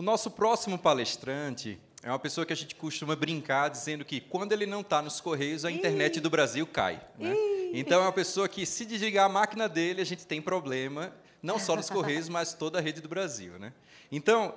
O nosso próximo palestrante é uma pessoa que a gente costuma brincar dizendo que quando ele não está nos Correios, a internet do Brasil cai. Né? Então é uma pessoa que, se desligar a máquina dele, a gente tem problema, não só nos Correios, mas toda a rede do Brasil. Né? Então,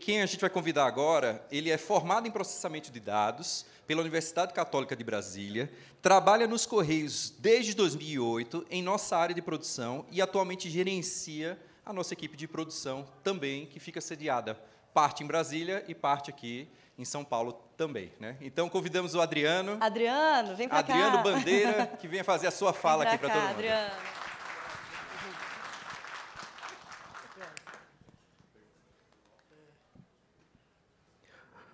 quem a gente vai convidar agora, ele é formado em processamento de dados pela Universidade Católica de Brasília, trabalha nos Correios desde 2008 em nossa área de produção e atualmente gerencia a nossa equipe de produção também, que fica sediada parte em Brasília e parte aqui em São Paulo também. Né? Então convidamos o Adriano. Adriano, vem para cá. Adriano Bandeira, que venha fazer a sua fala aqui para todo mundo. Adriano.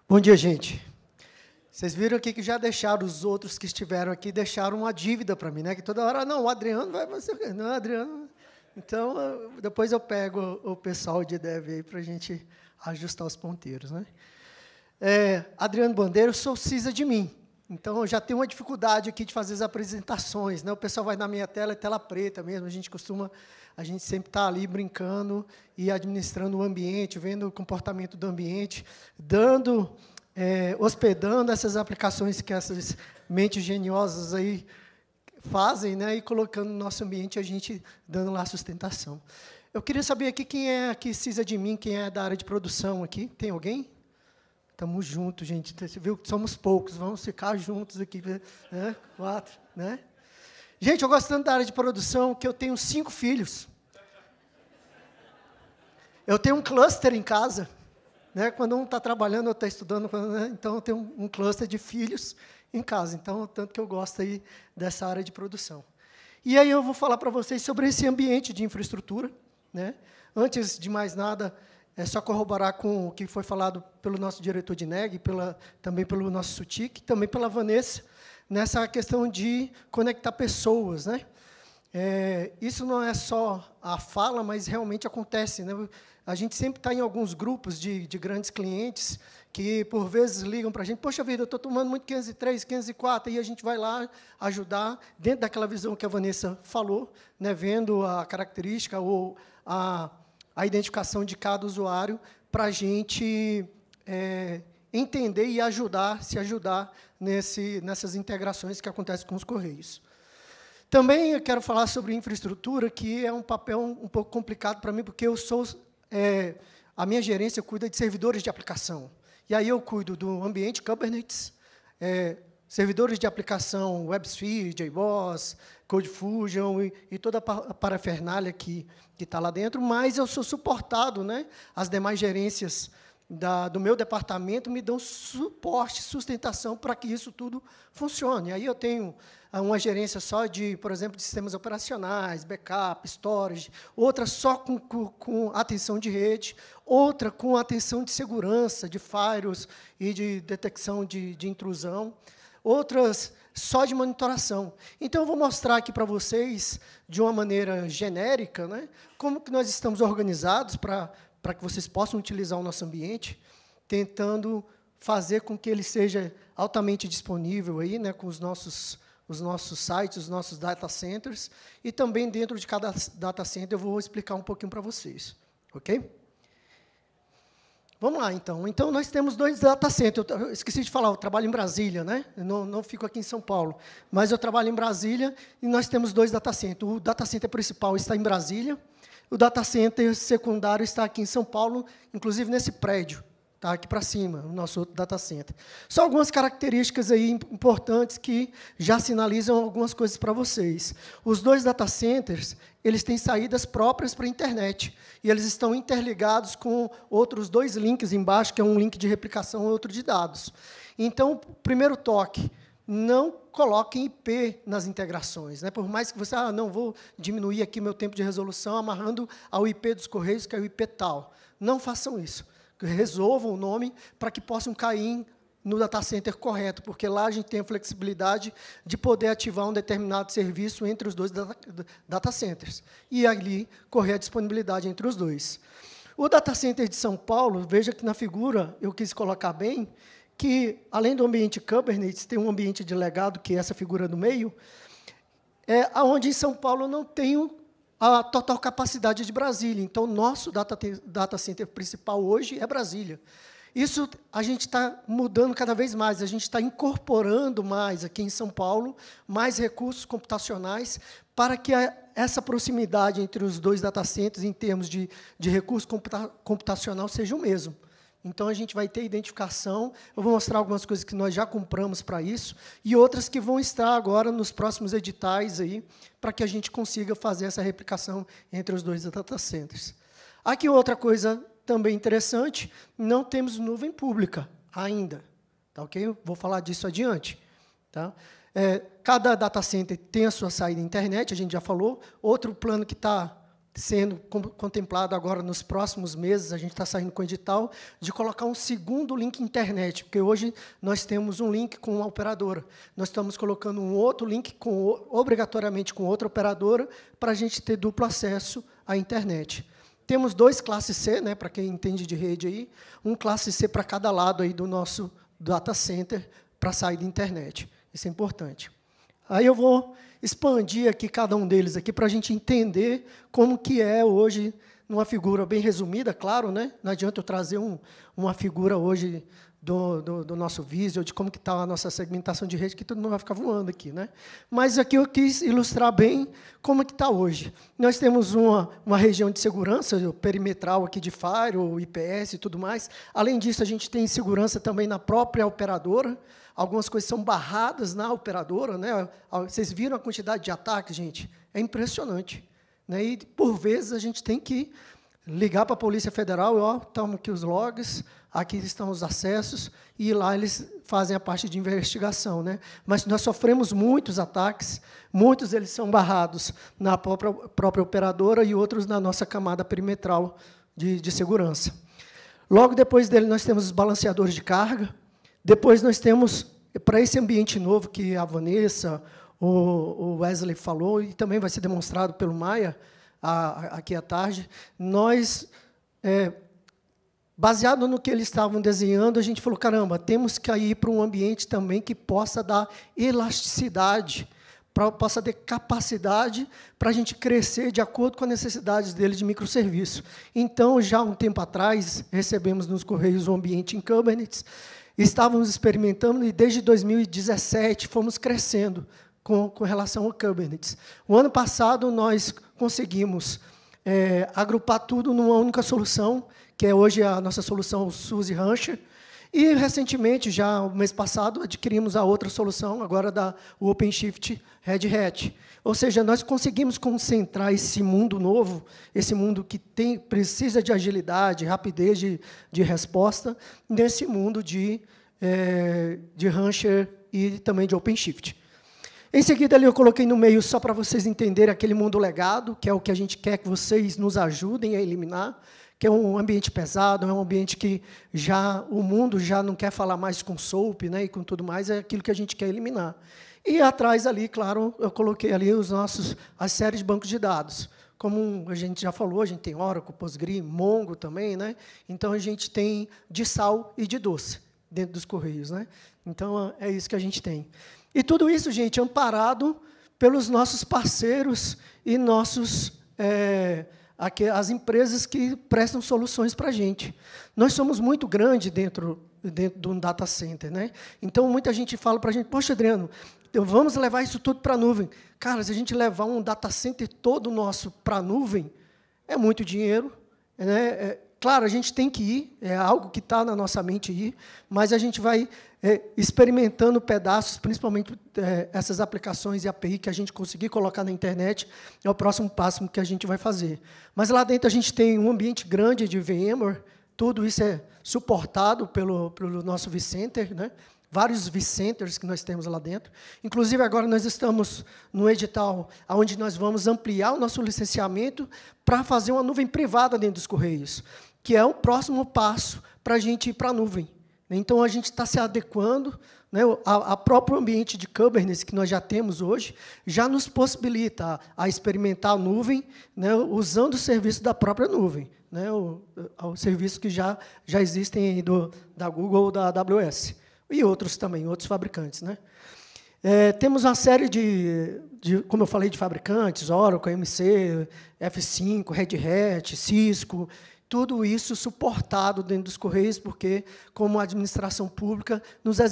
Bom dia, gente. Vocês viram aqui que já deixaram os outros que estiveram aqui, deixaram uma dívida para mim, né? Que toda hora, ah, não, o Adriano vai fazer. Não, o Adriano. Então, depois eu pego o pessoal de dev aí para a gente ajustar os ponteiros. Né? É, Adriano Bandeira, sou CISA de mim. Então, eu já tenho uma dificuldade aqui de fazer as apresentações. Né? O pessoal vai na minha tela, é tela preta mesmo. A gente costuma, a gente sempre está ali brincando e administrando o ambiente, vendo o comportamento do ambiente, dando, é, hospedando essas aplicações que essas mentes geniosas aí fazem, né, e colocando no nosso ambiente, a gente dando lá sustentação. Eu queria saber aqui quem é que precisa de mim, quem é da área de produção aqui. Tem alguém? Estamos juntos, gente. Então, você viu que somos poucos, vamos ficar juntos aqui, né? Quatro, né? Gente, eu gosto tanto da área de produção que eu tenho cinco filhos. Eu tenho um cluster em casa. Né? Quando um está trabalhando, outro está estudando, né? então eu tenho um cluster de filhos em casa. Então, tanto que eu gosto aí dessa área de produção. E aí eu vou falar para vocês sobre esse ambiente de infraestrutura. Né? Antes de mais nada, é só corroborar com o que foi falado pelo nosso diretor de NEG, pela, também pelo nosso SUTIC, também pela Vanessa, nessa questão de conectar pessoas. Né? É, isso não é só a fala, mas realmente acontece. Né? A gente sempre está em alguns grupos de, de, grandes clientes que, por vezes, ligam para a gente: Poxa vida, eu estou tomando muito 503, 504, e a gente vai lá ajudar, dentro daquela visão que a Vanessa falou, né, vendo a característica ou a, a identificação de cada usuário, para a gente é, entender e ajudar, se ajudar nesse, nessas integrações que acontecem com os Correios. Também eu quero falar sobre infraestrutura, que é um papel um pouco complicado para mim, porque eu sou é, a minha gerência cuida de servidores de aplicação. E aí eu cuido do ambiente Kubernetes, é, servidores de aplicação WebSphere, JBoss, CodeFusion e, e toda a parafernália que está lá dentro, mas eu sou suportado, né, as demais gerências da, do meu departamento me dão suporte, sustentação para que isso tudo funcione. Aí eu tenho ah, uma gerência só de, por exemplo, de sistemas operacionais, backup, storage, outra só com, com, com atenção de rede, outra com atenção de segurança, de firewalls e de detecção de, de intrusão, outras só de monitoração. Então, eu vou mostrar aqui para vocês, de uma maneira genérica, né, como que nós estamos organizados para para que vocês possam utilizar o nosso ambiente, tentando fazer com que ele seja altamente disponível aí, né, com os nossos os nossos sites, os nossos data centers, e também dentro de cada data center eu vou explicar um pouquinho para vocês, ok? Vamos lá, então. Então, nós temos dois data centers. Eu esqueci de falar, eu trabalho em Brasília, né? Eu não, não fico aqui em São Paulo, mas eu trabalho em Brasília e nós temos dois data centers. O data center principal está em Brasília, o data center secundário está aqui em São Paulo, inclusive nesse prédio, tá aqui para cima, o nosso outro data center. Só algumas características aí importantes que já sinalizam algumas coisas para vocês. Os dois data centers, eles têm saídas próprias para a internet e eles estão interligados com outros dois links embaixo, que é um link de replicação e outro de dados. Então, primeiro toque, não coloquem IP nas integrações. Né? Por mais que você, ah, não, vou diminuir aqui meu tempo de resolução amarrando ao IP dos Correios, que é o IP tal. Não façam isso. Resolvam o nome para que possam cair no data center correto, porque lá a gente tem a flexibilidade de poder ativar um determinado serviço entre os dois data centers e ali correr a disponibilidade entre os dois. O data center de São Paulo, veja que na figura eu quis colocar bem, que, além do ambiente Kubernetes, tem um ambiente de legado, que é essa figura do meio, é, onde em São Paulo não tenho a total capacidade de Brasília. Então, nosso data, data center principal hoje é Brasília. Isso a gente está mudando cada vez mais, a gente está incorporando mais aqui em São Paulo, mais recursos computacionais, para que a, essa proximidade entre os dois data centers, em termos de, de recurso computa, computacional, seja o mesmo. Então a gente vai ter identificação. Eu vou mostrar algumas coisas que nós já compramos para isso e outras que vão estar agora nos próximos editais aí, para que a gente consiga fazer essa replicação entre os dois data centers. Aqui outra coisa também interessante, não temos nuvem pública ainda, tá OK? vou falar disso adiante, tá? É, cada data center tem a sua saída internet, a gente já falou. Outro plano que está sendo contemplado agora nos próximos meses, a gente está saindo com o edital, de colocar um segundo link internet, porque hoje nós temos um link com uma operadora. Nós estamos colocando um outro link com, obrigatoriamente com outra operadora para a gente ter duplo acesso à internet. Temos dois classe C, né, para quem entende de rede aí, um classe C para cada lado aí do nosso data center para sair da internet. Isso é importante. Aí eu vou expandir aqui cada um deles aqui para a gente entender como que é hoje, numa figura bem resumida, claro, né? não adianta eu trazer um, uma figura hoje do, do, do nosso vídeo, de como que está a nossa segmentação de rede, que todo mundo vai ficar voando aqui. Né? Mas aqui eu quis ilustrar bem como que está hoje. Nós temos uma, uma região de segurança perimetral aqui de Fire, IPS e tudo mais. Além disso, a gente tem segurança também na própria operadora, Algumas coisas são barradas na operadora, né? Vocês viram a quantidade de ataques, gente? É impressionante, né? E por vezes a gente tem que ligar para a Polícia Federal, ó, estamos aqui os logs, aqui estão os acessos, e lá eles fazem a parte de investigação. Né? Mas nós sofremos muitos ataques, muitos eles são barrados na própria, própria operadora e outros na nossa camada perimetral de, de segurança. Logo depois dele, nós temos os balanceadores de carga, depois nós temos, para esse ambiente novo que a Vanessa, o Wesley falou, e também vai ser demonstrado pelo Maia aqui à tarde, nós, é, baseado no que eles estavam desenhando, a gente falou, caramba, temos que ir para um ambiente também que possa dar elasticidade, pra, possa ter capacidade para a gente crescer de acordo com as necessidades dele de microserviço. Então, já há um tempo atrás, recebemos nos Correios um ambiente em Kubernetes, estávamos experimentando e desde 2017 fomos crescendo com, com relação ao Kubernetes. O ano passado nós conseguimos é, agrupar tudo numa única solução, que é hoje a nossa solução SUSE Rancher, e recentemente, já o mês passado, adquirimos a outra solução, agora da OpenShift Red Hat. Ou seja, nós conseguimos concentrar esse mundo novo, esse mundo que tem, precisa de agilidade, rapidez de, de resposta, nesse mundo de, é, de Rancher e também de OpenShift. Em seguida, ali eu coloquei no meio, só para vocês entenderem aquele mundo legado, que é o que a gente quer que vocês nos ajudem a eliminar que é um ambiente pesado, é um ambiente que já o mundo já não quer falar mais com soap né, e com tudo mais, é aquilo que a gente quer eliminar. E atrás ali, claro, eu coloquei ali os nossos as séries de bancos de dados. Como a gente já falou, a gente tem Oracle, Postgre, Mongo também, né? Então a gente tem de sal e de doce dentro dos correios, né? Então é isso que a gente tem. E tudo isso, gente, amparado pelos nossos parceiros e nossos é, as empresas que prestam soluções para a gente. Nós somos muito grande dentro, dentro de um data center. Né? Então, muita gente fala para a gente, poxa, Adriano, vamos levar isso tudo para a nuvem. Cara, se a gente levar um data center todo nosso para a nuvem, é muito dinheiro, né? É, Claro, a gente tem que ir, é algo que está na nossa mente ir, mas a gente vai é, experimentando pedaços, principalmente é, essas aplicações e API que a gente conseguir colocar na internet, é o próximo passo que a gente vai fazer. Mas lá dentro a gente tem um ambiente grande de VMware, tudo isso é suportado pelo, pelo nosso vCenter, né? vários vCenters que nós temos lá dentro. Inclusive, agora nós estamos no edital onde nós vamos ampliar o nosso licenciamento para fazer uma nuvem privada dentro dos Correios que é o próximo passo para a gente ir para a nuvem. Né? Então, a gente está se adequando, né, a, a, próprio ambiente de Kubernetes que nós já temos hoje, já nos possibilita a, a experimentar a nuvem, né, usando o serviço da própria nuvem, né, o, o serviço que já, já existem do, da Google ou da AWS, e outros também, outros fabricantes. Né. É, temos uma série de, de, como eu falei, de fabricantes, Oracle, MC, F5, Red Hat, Cisco, tudo isso suportado dentro dos Correios, porque, como administração pública, nos é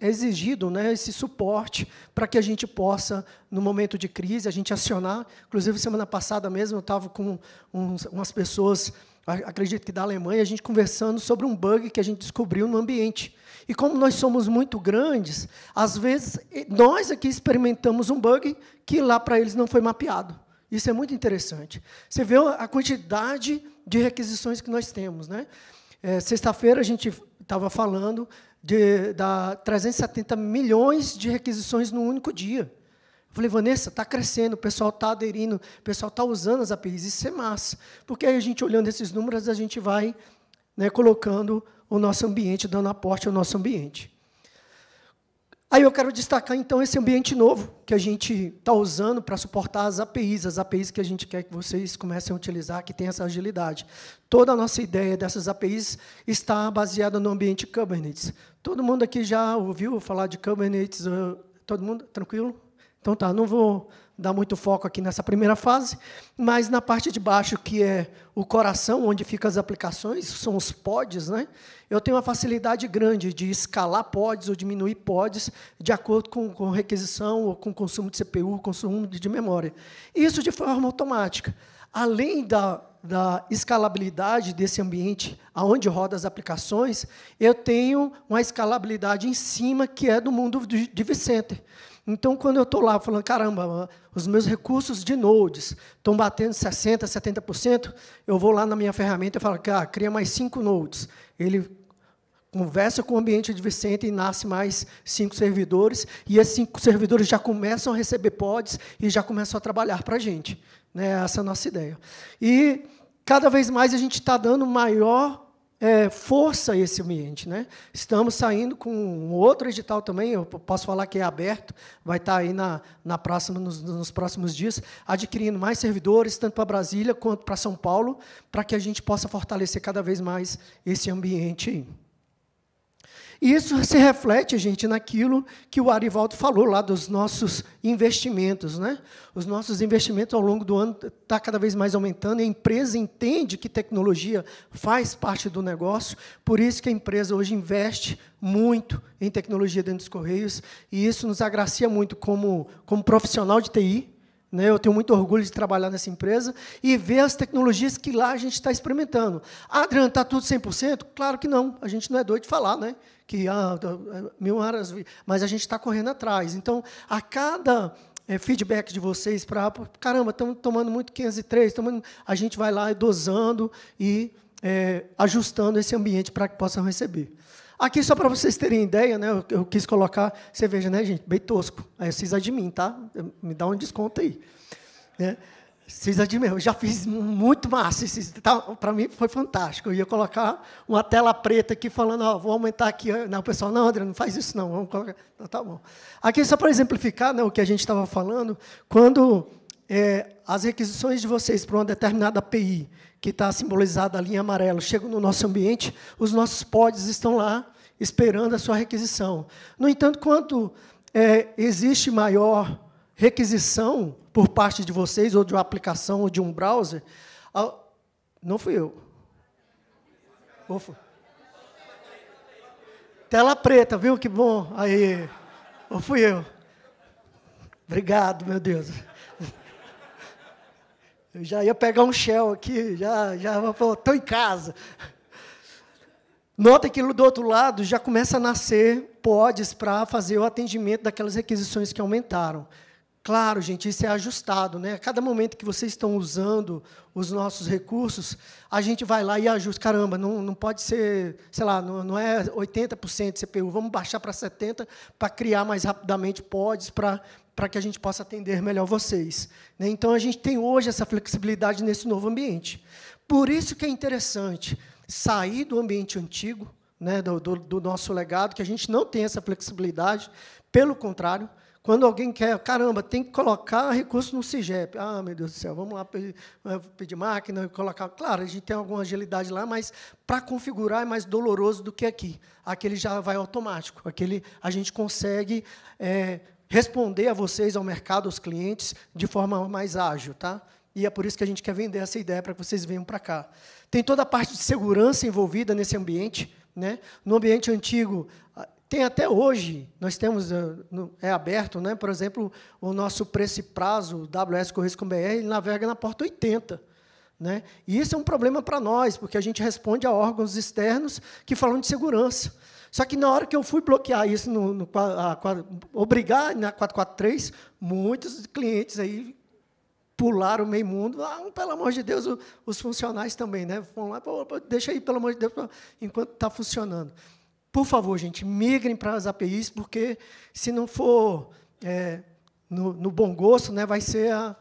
exigido né, esse suporte para que a gente possa, no momento de crise, a gente acionar. Inclusive, semana passada mesmo, eu estava com uns, umas pessoas, acredito que da Alemanha, a gente conversando sobre um bug que a gente descobriu no ambiente. E como nós somos muito grandes, às vezes nós aqui experimentamos um bug que lá para eles não foi mapeado. Isso é muito interessante. Você vê a quantidade de requisições que nós temos. Né? É, Sexta-feira a gente estava falando de da 370 milhões de requisições num único dia. Eu falei, Vanessa, está crescendo, o pessoal está aderindo, o pessoal está usando as APIs, isso é massa. Porque aí a gente, olhando esses números, a gente vai né, colocando o nosso ambiente, dando aporte ao nosso ambiente. Aí eu quero destacar então esse ambiente novo que a gente está usando para suportar as APIs, as APIs que a gente quer que vocês comecem a utilizar, que tem essa agilidade. Toda a nossa ideia dessas APIs está baseada no ambiente Kubernetes. Todo mundo aqui já ouviu falar de Kubernetes? Ah, todo mundo tranquilo? Então tá, não vou dar muito foco aqui nessa primeira fase, mas na parte de baixo, que é o coração, onde ficam as aplicações, são os pods, né? eu tenho uma facilidade grande de escalar pods ou diminuir pods de acordo com, com requisição ou com consumo de CPU, consumo de, memória. Isso de forma automática. Além da, da escalabilidade desse ambiente aonde roda as aplicações, eu tenho uma escalabilidade em cima que é do mundo de, de vCenter. Então, quando eu estou lá falando, caramba, os meus recursos de nodes estão batendo 60%, 70%, eu vou lá na minha ferramenta e falo, cara, cria mais cinco nodes. Ele conversa com o ambiente adjacente e nasce mais cinco servidores, e esses cinco servidores já começam a receber pods e já começam a trabalhar para a gente. Né? Essa é a nossa ideia. E cada vez mais a gente está dando maior é, força esse ambiente. Né? Estamos saindo com um outro edital também, eu posso falar que é aberto, vai estar tá aí na, na próxima, nos, nos próximos dias, adquirindo mais servidores, tanto para Brasília quanto para São Paulo, para que a gente possa fortalecer cada vez mais esse ambiente aí. E isso se reflete, gente, naquilo que o Arivaldo falou lá dos nossos investimentos. Né? Os nossos investimentos ao longo do ano estão tá cada vez mais aumentando. a empresa entende que tecnologia faz parte do negócio, por isso que a empresa hoje investe muito em tecnologia dentro dos Correios. E isso nos agracia muito como, como profissional de TI, né? Eu tenho muito orgulho de trabalhar nessa empresa e ver as tecnologias que lá a gente está experimentando. Adriano, está tudo 100%? Claro que não. A gente não é doido de falar, né? que ah, tá, é, mil horas, mas a gente está correndo atrás. Então, a cada é, feedback de vocês para, caramba, estamos tomando muito 503, tomando, a gente vai lá dosando e é, ajustando esse ambiente para que possam receber. Aqui, só para vocês terem ideia, né, eu, eu quis colocar, você veja, né, gente, bem tosco. Aí vocês mim, tá? Me dá um desconto aí. Né? Vocês mim. eu já fiz muito massa. Tá, para mim foi fantástico. Eu ia colocar uma tela preta aqui falando, ó, vou aumentar aqui. Não, pessoal, não, André, não faz isso não. Vamos colocar. Não, tá bom. Aqui, só para exemplificar né, o que a gente estava falando, quando é, as requisições de vocês para uma determinada API, que está simbolizada a linha amarela, chegam no nosso ambiente, os nossos pods estão lá esperando a sua requisição. No entanto, quanto é, existe maior requisição por parte de vocês, ou de uma aplicação, ou de um browser, não fui eu. Ou fui... Tela preta, viu? Que bom. Aí. Ou fui eu. Obrigado, meu Deus. Eu já ia pegar um Shell aqui, já, já estou em casa. Nota que do outro lado já começa a nascer pods para fazer o atendimento daquelas requisições que aumentaram. Claro, gente, isso é ajustado. Né? A cada momento que vocês estão usando os nossos recursos, a gente vai lá e ajusta. Caramba, não, não pode ser, sei lá, não, não é 80% de CPU, vamos baixar para 70% para criar mais rapidamente pods para para que a gente possa atender melhor vocês. Né? Então, a gente tem hoje essa flexibilidade nesse novo ambiente. Por isso que é interessante sair do ambiente antigo, né, do, do, do nosso legado, que a gente não tem essa flexibilidade. Pelo contrário, quando alguém quer, caramba, tem que colocar recurso no CIGEP. Ah, meu Deus do céu, vamos lá pedir, eh, pedir máquina, colocar. Claro, a gente tem alguma agilidade lá, mas para configurar é mais doloroso do que aqui. Aquele já vai automático. Aquele a gente consegue é, responder a vocês, ao mercado, aos clientes, de forma mais ágil, tá? E é por isso que a gente quer vender essa ideia para que vocês venham para cá. Tem toda a parte de segurança envolvida nesse ambiente, né? No ambiente antigo, ah, tem até hoje, nós temos, ah, é aberto, né? por exemplo, o nosso preço e prazo, WS Correios com BR, ele navega na porta 80. Né? E isso é um problema para nós, porque a gente responde a órgãos externos que falam de segurança. Só que na hora que eu fui bloquear isso, no, no a, né, a, obrigar na 443, muitos clientes aí pularam o meio mundo. Ah, pelo amor de Deus, o, os funcionários também, né? Vão lá, deixa aí, pelo amor de Deus, enquanto está funcionando. Por favor, gente, migrem para as APIs, porque se não for é, no, no, bom gosto, né, vai ser a,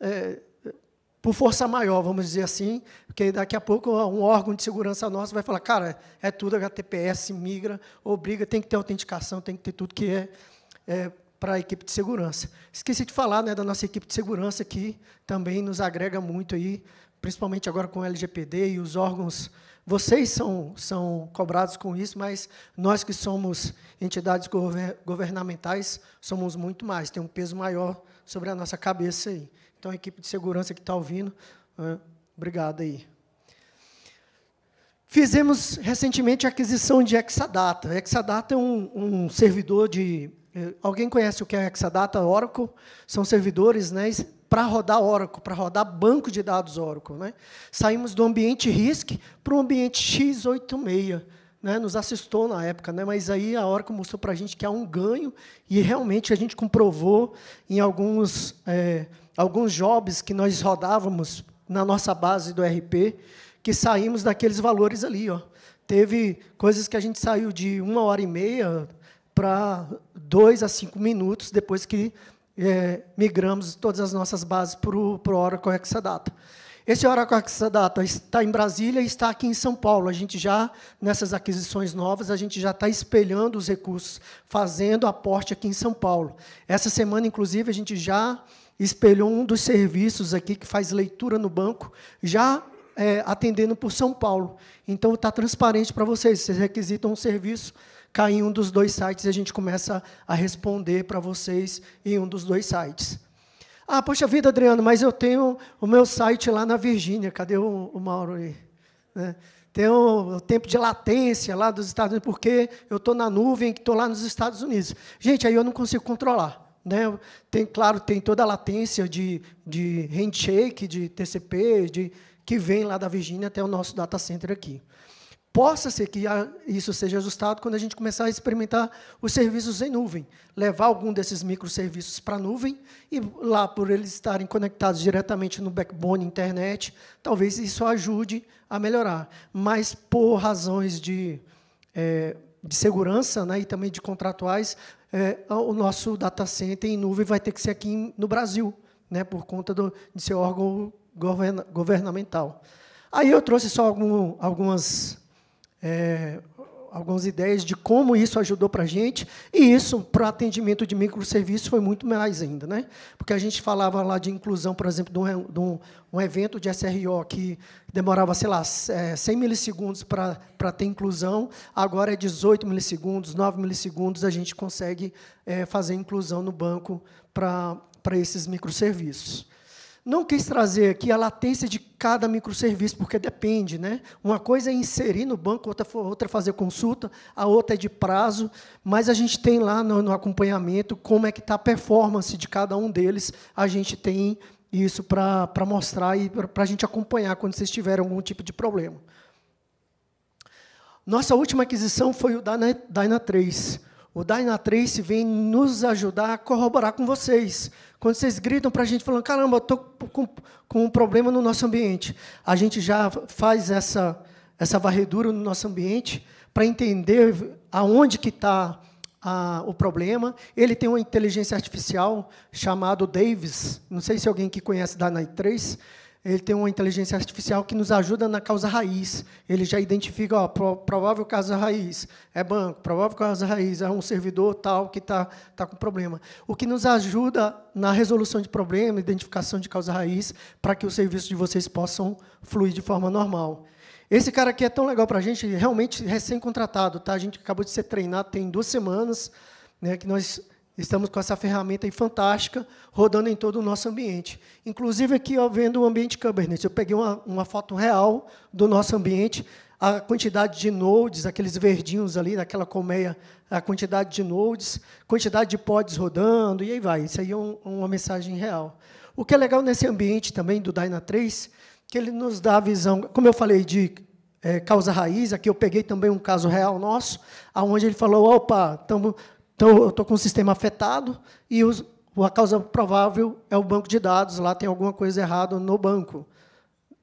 é, por força maior, vamos dizer assim, porque daqui a pouco um órgão de segurança nosso vai falar, cara, é tudo HTTPS, migra, obriga, tem que ter autenticação, tem que ter tudo que é, é para a equipe de segurança. Esqueci de falar né, da nossa equipe de segurança que também nos agrega muito aí, principalmente agora com o LGPD e os órgãos. Vocês são, são cobrados com isso, mas nós que somos entidades governamentais somos muito mais, tem um peso maior sobre a nossa cabeça aí. Então, a equipe de segurança que está ouvindo, né? obrigado aí. Fizemos recentemente a aquisição de Exadata. Exadata é um, um servidor de. Eh, alguém conhece o que é Exadata? Oracle? São servidores né, para rodar Oracle, para rodar banco de dados Oracle. Né? Saímos do ambiente RISC para o ambiente x86. Né, nos assistou na época, né, mas aí a Oracle mostrou para a gente que há um ganho e realmente a gente comprovou em alguns. É, alguns jobs que nós rodávamos na nossa base do RP, que saímos daqueles valores ali. Ó. Teve coisas que a gente saiu de uma hora e meia para dois a cinco minutos depois que é, migramos todas as nossas bases para o Oracle Exadata. Esse Oracle Exadata está em Brasília e está aqui em São Paulo. A gente já, nessas aquisições novas, a gente já está espelhando os recursos, fazendo aporte aqui em São Paulo. Essa semana, inclusive, a gente já espelhou um dos serviços aqui que faz leitura no banco, já é, atendendo por São Paulo. Então está transparente para vocês. Vocês requisitam um serviço, cai em um dos dois sites e a gente começa a responder para vocês em um dos dois sites. Ah, poxa vida, Adriano, mas eu tenho o meu site lá na Virgínia. Cadê o, o Mauro aí? Né? Tem o, o, tempo de latência lá dos Estados Unidos, porque eu estou na nuvem, que estou lá nos Estados Unidos. Gente, aí eu não consigo controlar. Né? Tem, claro, tem toda a latência de, de handshake, de TCP, de, que vem lá da Virgínia até o nosso data center aqui. Possa ser que isso seja ajustado quando a gente começar a experimentar os serviços em nuvem. Levar algum desses microserviços para a nuvem e lá, por eles estarem conectados diretamente no backbone internet, talvez isso ajude a melhorar. Mas, por razões de, é, de segurança né, e também de contratuais, é, o nosso data center em nuvem vai ter que ser aqui no Brasil, né, por conta do, de ser órgão governamental. Aí eu trouxe só algum, algumas é, algumas ideias de como isso ajudou para a gente, e isso para o atendimento de microserviços foi muito mais ainda. Né? Porque a gente falava lá de inclusão, por exemplo, de um, de um, um evento de SRO que demorava, sei lá, 100 é, milissegundos para ter inclusão, agora é 18 milissegundos, 9 milissegundos, a gente consegue é, fazer inclusão no banco para esses microserviços. Não quis trazer aqui a latência de cada microserviço, porque depende, né? Uma coisa é inserir no banco, outra, é fazer consulta, a outra é de prazo, mas a gente tem lá no, no acompanhamento como é que está a performance de cada um deles. A gente tem isso para mostrar e para a gente acompanhar quando vocês tiverem algum tipo de problema. Nossa última aquisição foi o Dyna3. O Dyna3 vem nos ajudar a corroborar com vocês quando vocês gritam para a gente falando, caramba, estou com, com um problema no nosso ambiente, a gente já faz essa, essa varredura no nosso ambiente para entender aonde que está o problema. Ele tem uma inteligência artificial chamado Davis. Não sei se alguém que conhece da Night 3 ele tem uma inteligência artificial que nos ajuda na causa raiz. Ele já identifica, ó, provável causa raiz é banco, provável causa raiz é um servidor tal que está tá com problema. O que nos ajuda na resolução de problema, identificação de causa raiz, para que os serviços de vocês possam fluir de forma normal. Esse cara aqui é tão legal para a gente, realmente recém-contratado, tá? A gente acabou de ser treinado tem duas semanas, né? Que nós Estamos com essa ferramenta fantástica rodando em todo o nosso ambiente. Inclusive aqui, ó, vendo o ambiente Kubernetes, eu peguei uma, uma foto real do nosso ambiente, a quantidade de nodes, aqueles verdinhos ali, daquela colmeia, a quantidade de nodes, quantidade de pods rodando, e aí vai. Isso aí é um, uma mensagem real. O que é legal nesse ambiente também do Dyna 3, que ele nos dá a visão, como eu falei de é, causa raiz, aqui eu peguei também um caso real nosso, aonde ele falou, opa, estamos então, eu estou com o sistema afetado e os, a causa provável é o banco de dados. Lá tem alguma coisa errada no banco.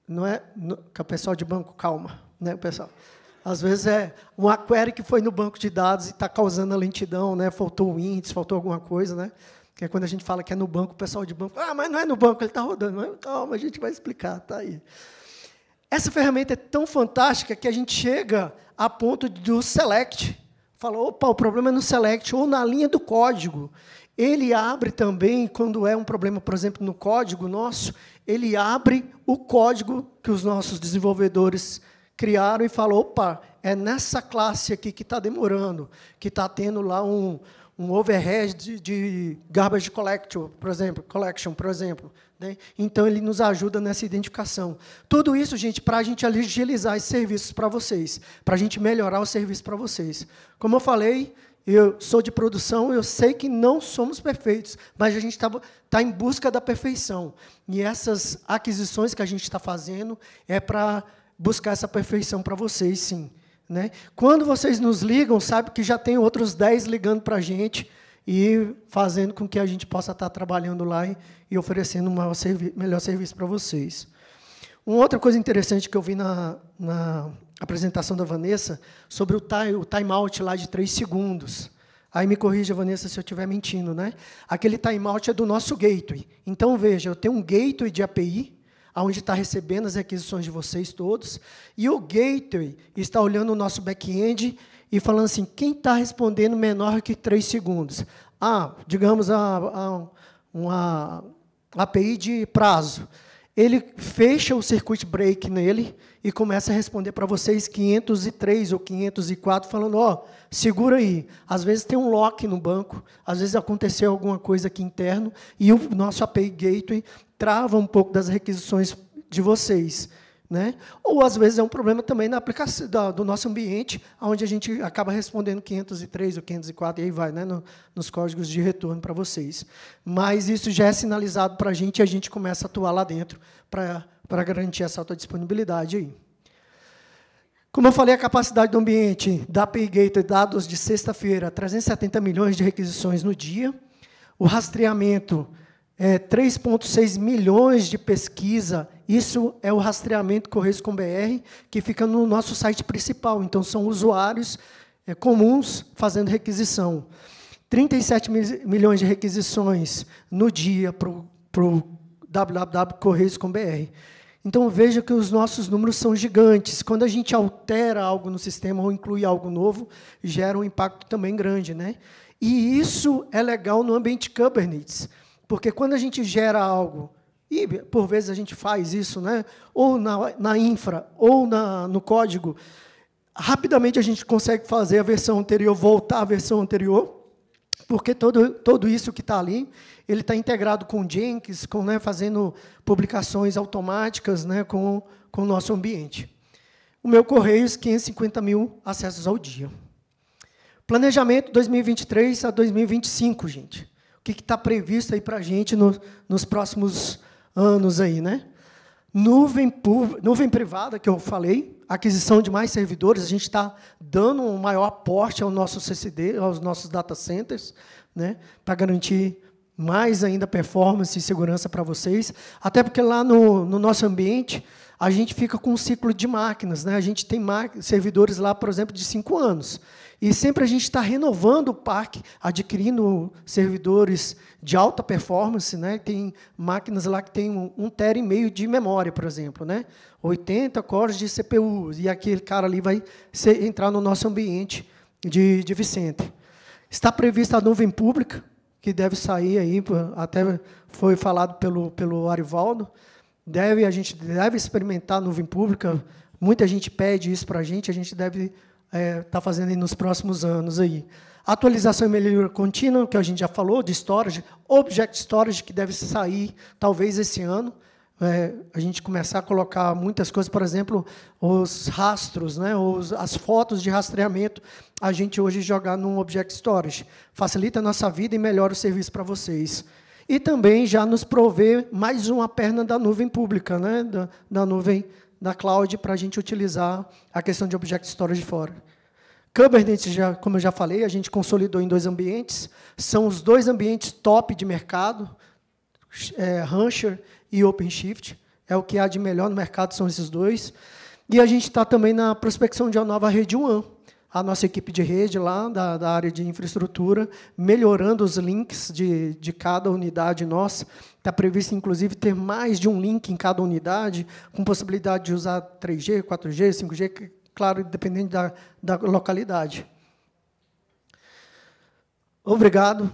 Não é. No, o pessoal de banco, calma, né, pessoal? Às vezes é uma query que foi no banco de dados e está causando a lentidão, né? faltou o índice, faltou alguma coisa. Né? Que é quando a gente fala que é no banco, o pessoal de banco, ah, mas não é no banco, ele está rodando. Mas, calma, a gente vai explicar, tá aí. Essa ferramenta é tão fantástica que a gente chega a ponto do select, fala, opa, o problema é no select ou na linha do código. Ele abre também, quando é um problema, por exemplo, no código nosso, ele abre o código que os nossos desenvolvedores criaram e fala, opa, é nessa classe aqui que está demorando, que está tendo lá um, um overhead de, de garbage collection, por exemplo, collection, por exemplo. Né? Então ele nos ajuda nessa identificação. Tudo isso, gente, para a gente agilizar esses serviços para vocês, para a gente melhorar o serviço para vocês. Como eu falei, eu sou de produção, eu sei que não somos perfeitos, mas a gente está tá em busca da perfeição. E essas aquisições que a gente está fazendo é para buscar essa perfeição para vocês, sim. Né? Quando vocês nos ligam, sabe que já tem outros 10 ligando para a gente e fazendo com que a gente possa estar tá trabalhando lá e, e oferecendo um servi melhor serviço para vocês. Uma outra coisa interessante que eu vi na, na apresentação da Vanessa sobre o, time, o timeout lá de 3 segundos. Aí me corrija, Vanessa, se eu estiver mentindo, né? Aquele timeout é do nosso gateway. Então, veja, eu tenho um gateway de API, onde está recebendo as requisições de vocês todos, e o gateway está olhando o nosso back-end e falando assim, quem está respondendo menor que 3 segundos? Ah, digamos, ah, ah, a, a uma API de prazo ele fecha o circuit break nele e começa a responder para vocês 503 ou 504, falando: ó, oh, segura aí. Às vezes tem um lock no banco, às vezes aconteceu alguma coisa aqui interno e o nosso API Gateway trava um pouco das requisições de vocês. Né? Ou às vezes é um problema também na aplicação do nosso ambiente, onde a gente acaba respondendo 503 ou 504 e aí vai, né? No, nos códigos de retorno para vocês. Mas isso já é sinalizado para a gente e a gente começa a atuar lá dentro para garantir essa autodisponibilidade aí. Como eu falei, a capacidade do ambiente da PayGator, dados de sexta-feira, 370 milhões de requisições no dia. O rastreamento é, 3,6 milhões de pesquisa. Isso é o rastreamento Correios com BR, que fica no nosso site principal. Então, são usuários é, comuns fazendo requisição. 37 mil, milhões de requisições no dia para o www.correios.com.br. Então, veja que os nossos números são gigantes. Quando a gente altera algo no sistema ou inclui algo novo, gera um impacto também grande. Né? E isso é legal no ambiente Kubernetes. Porque quando a gente gera algo, e por vezes a gente faz isso, né? ou na, na infra, ou na, no código, rapidamente a gente consegue fazer a versão anterior, voltar à versão anterior, porque todo, todo isso que está ali, ele está integrado com Jenkins, com, né, fazendo publicações automáticas né, com, com o nosso ambiente. O meu Correios, 550 mil acessos ao dia. Planejamento 2023 a 2025, gente o que está previsto aí para a gente no, nos próximos anos aí, né? Nuvem, nuvem privada, que eu falei, aquisição de mais servidores, a gente está dando um maior aporte ao nosso CCD, aos nossos data centers, né, para garantir mais ainda performance e segurança para vocês. Até porque lá no, no nosso ambiente, a gente fica com um ciclo de máquinas. Né? A gente tem servidores lá, por exemplo, de cinco anos. E sempre a gente está renovando o parque, adquirindo servidores de alta performance. Né? Tem máquinas lá que tem um, um tera e meio de memória, por exemplo. Né? 80 cores de CPU. E aquele cara ali vai ser, entrar no nosso ambiente de, de Vicente. Está prevista a nuvem pública, que deve sair aí, até foi falado pelo, pelo Arivaldo deve a gente deve experimentar nuvem pública. Muita gente pede isso para a gente, a gente deve estar é, tá fazendo nos próximos anos aí. Atualização e melhoria contínua, que a gente já falou, de storage, object storage, que deve sair talvez esse ano. É, a gente começar a colocar muitas coisas, por exemplo, os rastros, né, os, as fotos de rastreamento, a gente hoje jogar num object storage. Facilita a nossa vida e melhora o serviço para vocês e também já nos provê mais uma perna da nuvem pública, né? da, da nuvem da cloud, para a gente utilizar a questão de Object Storage fora. Kubernetes, já, como eu já falei, a gente consolidou em dois ambientes, são os dois ambientes top de mercado, é, Rancher e OpenShift, é o que há de melhor no mercado, são esses dois. E a gente está também na prospecção de uma nova rede WAN, a nossa equipe de rede lá da, da, área de infraestrutura, melhorando os links de, de cada unidade nossa. Está previsto, inclusive, ter mais de um link em cada unidade, com possibilidade de usar 3G, 4G, 5G, claro, dependendo da, da localidade. Obrigado.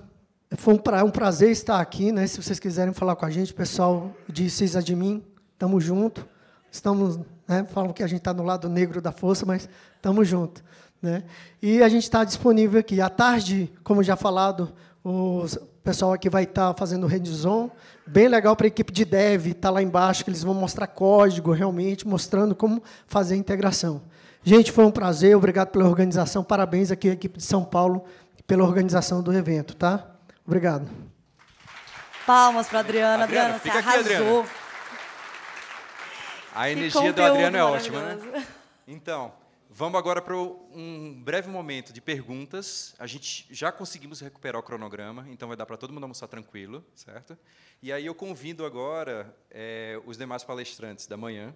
Foi um, pra, um prazer estar aqui. Né? Se vocês quiserem falar com a gente, pessoal de Cisadmin, estamos junto. Estamos, né, falam que a gente está no lado negro da força, mas estamos junto. Né? E a gente está disponível aqui. À tarde, como já falado, o pessoal aqui vai estar tá fazendo rendizon. Bem legal para a equipe de dev, estar tá lá embaixo, que eles vão mostrar código realmente, mostrando como fazer a integração. Gente, foi um prazer, obrigado pela organização. Parabéns aqui à equipe de São Paulo pela organização do evento, tá? Obrigado. Palmas para Adriana. Adriana, Adriana você arrasou. Adriana. A energia do Adriano é ótima, né? Então, Vamos agora para um breve momento de perguntas. A gente já conseguimos recuperar o cronograma, então vai dar para todo mundo almoçar tranquilo, certo? E aí eu convido agora é, os demais palestrantes da manhã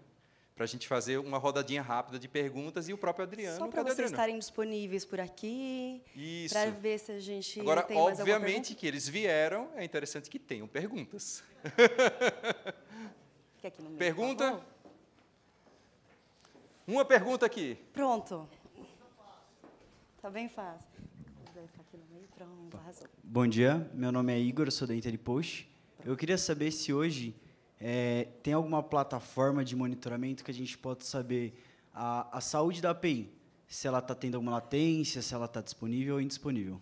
para a gente fazer uma rodadinha rápida de perguntas e o próprio Adriano. Só para vocês Adriano? estarem disponíveis por aqui, para ver se a gente agora, tem mais obviamente que eles vieram, é interessante que tenham perguntas. Aqui no meio, Pergunta? Uma pergunta aqui. Pronto. Tá bem fácil. Bom dia, meu nome é Igor, sou da Interpost. Eu queria saber se hoje é, tem alguma plataforma de monitoramento que a gente possa saber a, a saúde da API, se ela está tendo alguma latência, se ela está disponível ou indisponível.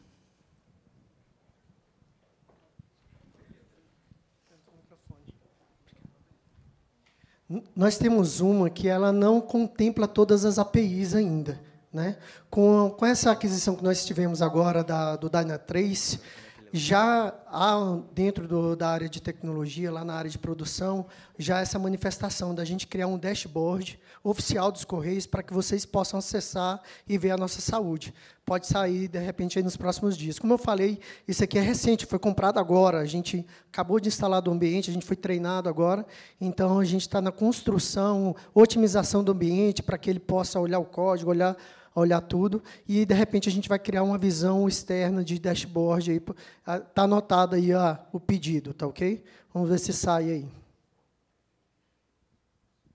nós temos uma que ela não contempla todas as APIs ainda. Né? Com, com essa aquisição que nós tivemos agora da, do Dynatrace, já há, dentro do, da área de tecnologia, lá na área de produção, já essa manifestação da gente criar um dashboard oficial dos Correios para que vocês possam acessar e ver a nossa saúde. Pode sair, de repente, nos próximos dias. Como eu falei, isso aqui é recente, foi comprado agora. A gente acabou de instalar do ambiente, a gente foi treinado agora. Então, a gente está na construção, otimização do ambiente para que ele possa olhar o código, olhar olhar tudo, e de repente a gente vai criar uma visão externa de dashboard. Está ah, anotado aí ah, o pedido, tá ok? Vamos ver se sai aí.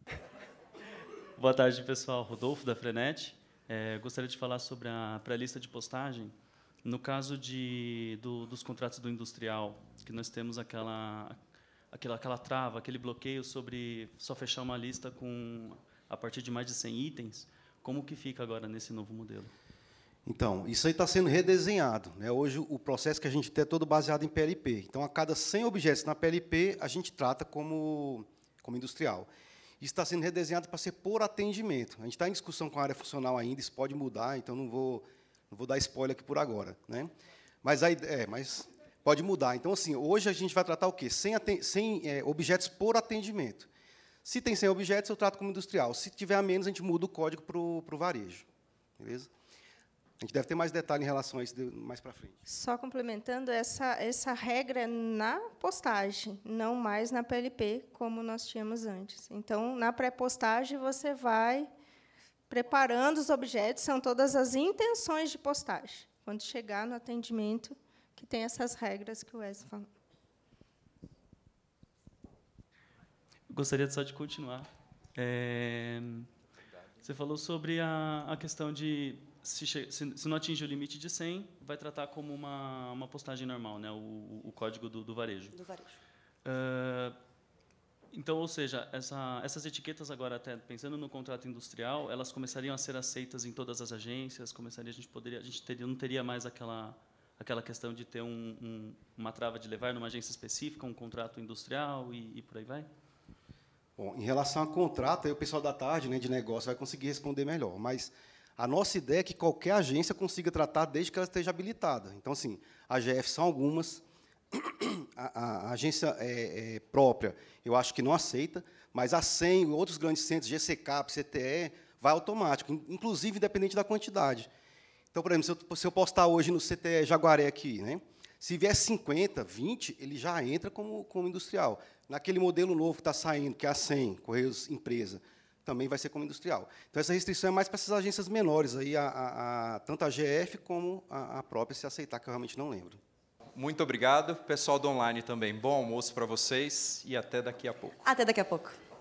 Boa tarde, pessoal. Rodolfo, da Frenet. É, gostaria de falar sobre a pré-lista de postagem. No caso de, do, dos contratos do industrial, que nós temos aquela, aquela, aquela trava, aquele bloqueio sobre só fechar uma lista com a partir de mais de 100 itens, como que fica agora nesse novo modelo? Então, isso aí está sendo redesenhado. Né? Hoje, o processo que a gente tem é todo baseado em PLP. Então, a cada 100 objetos na PLP, a gente trata como, como industrial. Isso está sendo redesenhado para ser por atendimento. A gente está em discussão com a área funcional ainda, isso pode mudar, então não vou, não vou dar spoiler aqui por agora. Né? Mas, aí, é, mas pode mudar. Então, assim, hoje a gente vai tratar o quê? 100, 100 é, objetos por atendimento. Se tem 100 objetos, eu trato como industrial. Se tiver a menos, a gente muda o código para o varejo. Beleza? A gente deve ter mais detalhe em relação a isso mais para frente. Só complementando, essa, essa regra é na postagem, não mais na PLP, como nós tínhamos antes. Então, na pré-postagem, você vai preparando os objetos, são todas as intenções de postagem. Quando chegar no atendimento, que tem essas regras que o Wes falou. gostaria só de continuar. É, você falou sobre a, a questão de se, se, se, não atinge o limite de 100, vai tratar como uma, uma postagem normal, né? o, o código do, do, varejo. Do varejo. Uh, então, ou seja, essa, essas etiquetas agora, até pensando no contrato industrial, elas começariam a ser aceitas em todas as agências, começaria, a gente, poderia, a gente teria, não teria mais aquela, aquela questão de ter um, um, uma trava de levar numa agência específica, um contrato industrial e, e por aí vai? Bom, em relação a contrato, aí o pessoal da tarde, né, de negócio, vai conseguir responder melhor. Mas a nossa ideia é que qualquer agência consiga tratar desde que ela esteja habilitada. Então, assim, a GF são algumas, a, a, a agência é, é, própria, eu acho que não aceita, mas a Cem e outros grandes centros, GCCAP, CTE, vai automático, inclusive independente da quantidade. Então, por exemplo, se eu, se eu postar hoje no CTE Jaguaré aqui, né, se vier 50, 20, ele já entra como, como industrial naquele modelo novo que está saindo, que é a 100, Correios Empresa, também vai ser como industrial. Então, essa restrição é mais para essas agências menores, aí, a, a, a tanto a GF como a, a, própria, se aceitar, que eu realmente não lembro. Muito obrigado. Pessoal do online também, bom almoço para vocês e até daqui a pouco. Até daqui a pouco.